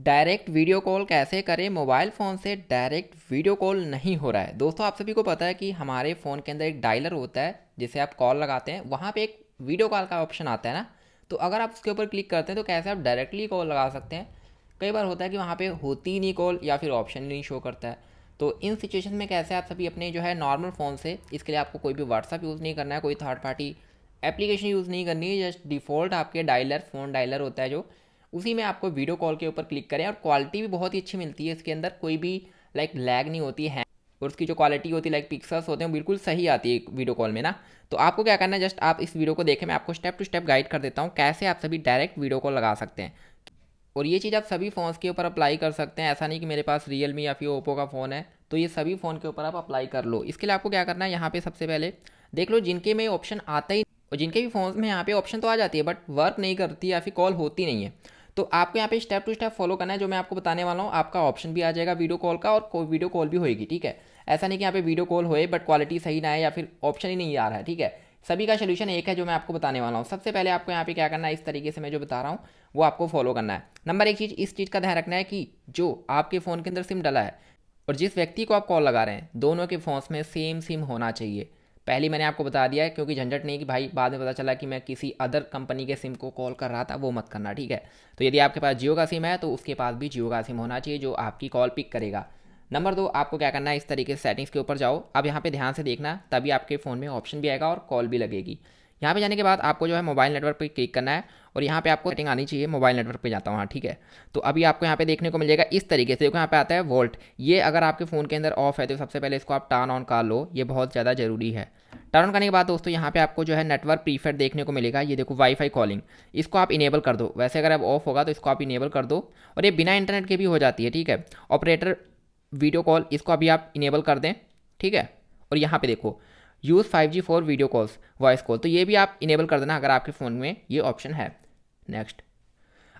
direct video call कैसे करें mobile phone से डायरेक्ट वीडियो कॉल नहीं हो रहा है दोस्तों आप सभी को पता है कि हमारे फ़ोन के अंदर एक डायलर होता है जिसे आप कॉल लगाते हैं वहाँ पे एक वीडियो कॉल का ऑप्शन आता है ना तो अगर आप उसके ऊपर क्लिक करते हैं तो कैसे आप डायरेक्टली कॉल लगा सकते हैं कई बार होता है कि वहाँ पर होती नहीं कॉल या फिर ऑप्शन नहीं शो करता है तो इन सिचुएशन में कैसे आप सभी अपने जो है नॉर्मल फ़ोन से इसके लिए आपको कोई भी व्हाट्सअप यूज़ नहीं करना है कोई थर्ड पार्टी एप्लीकेशन यूज़ नहीं करनी है जस्ट डिफ़ॉल्ट आपके डायलर फ़ोन डायलर होता है जो उसी में आपको वीडियो कॉल के ऊपर क्लिक करें और क्वालिटी भी बहुत ही अच्छी मिलती है इसके अंदर कोई भी लाइक लैग नहीं होती है और उसकी जो क्वालिटी होती है लाइक पिक्सल्स होते हैं बिल्कुल सही आती है वीडियो कॉल में ना तो आपको क्या करना है जस्ट आप इस वीडियो को देखें मैं आपको स्टेप टू स्टेप गाइड कर देता हूँ कैसे आप सभी डायरेक्ट वीडियो कॉल लगा सकते हैं और ये चीज़ आप सभी फ़ोन्स के ऊपर अप्लाई कर सकते हैं ऐसा नहीं कि मेरे पास रियल या फिर ओप्पो का फ़ोन है तो ये सभी फ़ोन के ऊपर आप अप्लाई कर लो इसके लिए आपको क्या करना है यहाँ पे सबसे पहले देख लो जिनके में ऑप्शन आता ही और जिनके भी फ़ोन में यहाँ पे ऑप्शन तो आ जाती है बट वर्क नहीं करती या फिर कॉल होती नहीं है तो आपको यहाँ पे स्टेप टू स्टेप फॉलो करना है जो मैं आपको बताने वाला हूँ आपका ऑप्शन भी आ जाएगा वीडियो कॉल का और वीडियो कॉल भी होगी ठीक है ऐसा नहीं कि यहाँ पे वीडियो कॉल होए बट क्वालिटी सही ना है या फिर ऑप्शन ही नहीं आ रहा है ठीक है सभी का सोल्यूशन एक है जो मैं आपको बताने वाला हूँ सबसे पहले आपको यहाँ पे क्या करना है इस तरीके से मैं जो बता रहा हूँ वो आपको फॉलो करना है नंबर एक चीज़ इस चीज़ का ध्यान रखना है कि जो आपके फ़ोन के अंदर सिम डला है और जिस व्यक्ति को आप कॉल लगा रहे हैं दोनों के फ़ोन्स में सेम सिम होना चाहिए पहले मैंने आपको बता दिया है क्योंकि झंझट नहीं कि भाई बाद में पता चला कि मैं किसी अदर कंपनी के सिम को कॉल कर रहा था वो मत करना ठीक है तो यदि आपके पास जियो का सिम है तो उसके पास भी जियो का सिम होना चाहिए जो आपकी कॉल पिक करेगा नंबर दो आपको क्या करना है इस तरीके से सेटिंग्स के ऊपर जाओ अब यहाँ पे ध्यान से देखना तभी आपके फ़ोन में ऑप्शन भी आएगा और कॉल भी लगेगी यहाँ पे जाने के बाद आपको जो है मोबाइल नेटवर्क पे क्लिक करना है और यहाँ पे आपको सेटिंग आनी चाहिए मोबाइल नेटवर्क पे जाता हूँ हाँ ठीक है तो अभी आपको यहाँ पे देखने को मिलेगा इस तरीके से देखो यहाँ पे आता है वोल्ट ये अगर आपके फ़ोन के अंदर ऑफ है तो सबसे पहले इसको आप टर्न ऑन कर लो ये बहुत ज़्यादा ज़रूरी है टर्न ऑन करने के बाद दोस्तों यहाँ पे आपको जो है नेटवर्क प्रीफेड देखने को मिलेगा ये देखो वाईफाई कॉलिंग इसको आप इनेबल कर दो वैसे अगर आप ऑफ होगा तो इसको आप इनेबल कर दो और ये बिना इंटरनेट के भी हो जाती है ठीक है ऑपरेटर वीडियो कॉल इसको अभी आप इनेबल कर दें ठीक है और यहाँ पे देखो use five G for video calls voice call तो ये भी आप इनेबल कर देना अगर आपके फ़ोन में ये ऑप्शन है नेक्स्ट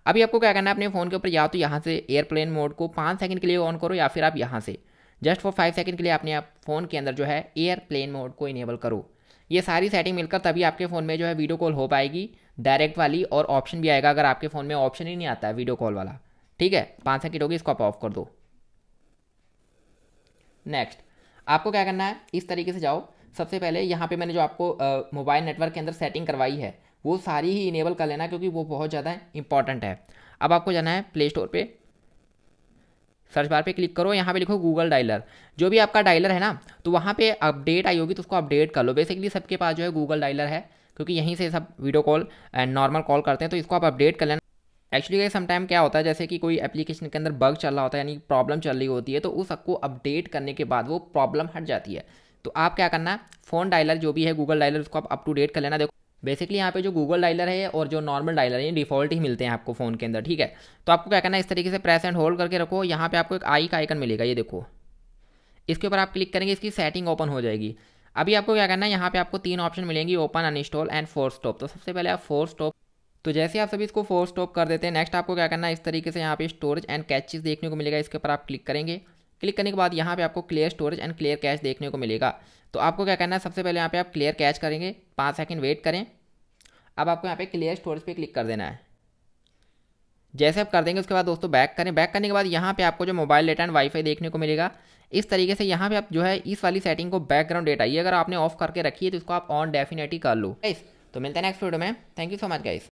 अभी आपको क्या करना है अपने फ़ोन के ऊपर या तो यहाँ से एयरप्लेन मोड को पाँच सेकंड के लिए ऑन करो या फिर आप यहाँ से जस्ट फॉर फाइव सेकंड के लिए अपने आप फ़ोन के अंदर जो है एयरप्लेन मोड को इनेबल करो ये सारी सेटिंग मिलकर तभी आपके फ़ोन में जो है वीडियो कॉल हो पाएगी डायरेक्ट वाली और ऑप्शन भी आएगा अगर आपके फ़ोन में ऑप्शन ही नहीं आता है वीडियो कॉल वाला ठीक है पाँच सेकेंड होगी इसको आप ऑफ कर दो नेक्स्ट आपको क्या करना है इस तरीके से जाओ सबसे पहले यहाँ पे मैंने जो आपको मोबाइल नेटवर्क के अंदर सेटिंग करवाई है वो सारी ही इनेबल कर लेना क्योंकि वो बहुत ज़्यादा इंपॉर्टेंट है अब आपको जाना है प्ले स्टोर पर सर्च बार पे क्लिक करो यहाँ पे लिखो गूगल डायलर जो भी आपका डायलर है ना तो वहाँ पे अपडेट आई होगी तो उसको अपडेट कर लो बेसिकली सबके पास जो है गूगल डायलर है क्योंकि यहीं से सब video call and normal call करते हैं तो इसको आप अपडेट कर लेना एक्चुअली समटाइम क्या होता है जैसे कि कोई एप्लीकेशन के अंदर बग चल रहा होता है यानी प्रॉब्लम चल रही होती है तो उस सबको अपडेट करने के बाद वो प्रॉब्लम हट जाती है तो आप क्या करना फ़ोन डायलर जो भी है गूगल डायलर उसको आप अप टू डेट कर लेना देखो बेसिकली यहाँ पे जो गूगल डायलर है और जो नॉर्मल डायलर है ये डिफॉल्ट ही मिलते हैं आपको फ़ोन के अंदर ठीक है तो आपको क्या करना है इस तरीके से प्रेस एंड होल्ड करके रखो यहाँ पे आपको एक आई का आइकन मिलेगा ये देखो इसके ऊपर आप क्लिक करेंगे इसकी सेटिंग ओपन हो जाएगी अभी आपको क्या करना है यहाँ पे आपको तीन ऑप्शन मिलेंगी open uninstall and force stop तो सबसे पहले आप फोर स्टॉप तो जैसे आप सभी इसको फोर स्टॉप कर देते हैं नेक्स्ट आपको क्या करना है इस तरीके से यहाँ पे स्टोरेज एंड कैचेस देखने को मिलेगा इसके ऊपर आप क्लिक करेंगे क्लिक करने के बाद यहाँ पे आपको clear storage and clear cache देखने को मिलेगा तो आपको क्या करना है सबसे पहले यहाँ पे आप क्लियर कैश करेंगे पाँच सेकंड वेट करें अब आपको यहाँ पे क्लियर स्टोरेज पे क्लिक कर देना है जैसे आप कर देंगे उसके बाद दोस्तों बैक करें बैक करने के बाद यहाँ पे आपको जो मोबाइल डेटा एंड वाईफाई देखने को मिलेगा इस तरीके से यहाँ पे आप जो है इस वाली सेटिंग को बैकग्राउंड डेटा ये अगर आपने ऑफ करके रखी है तो इसको आप ऑन डेफिनेटली कर लो गाइस तो मिलते हैं नेक्स्ट वीडियो में thank you so much guys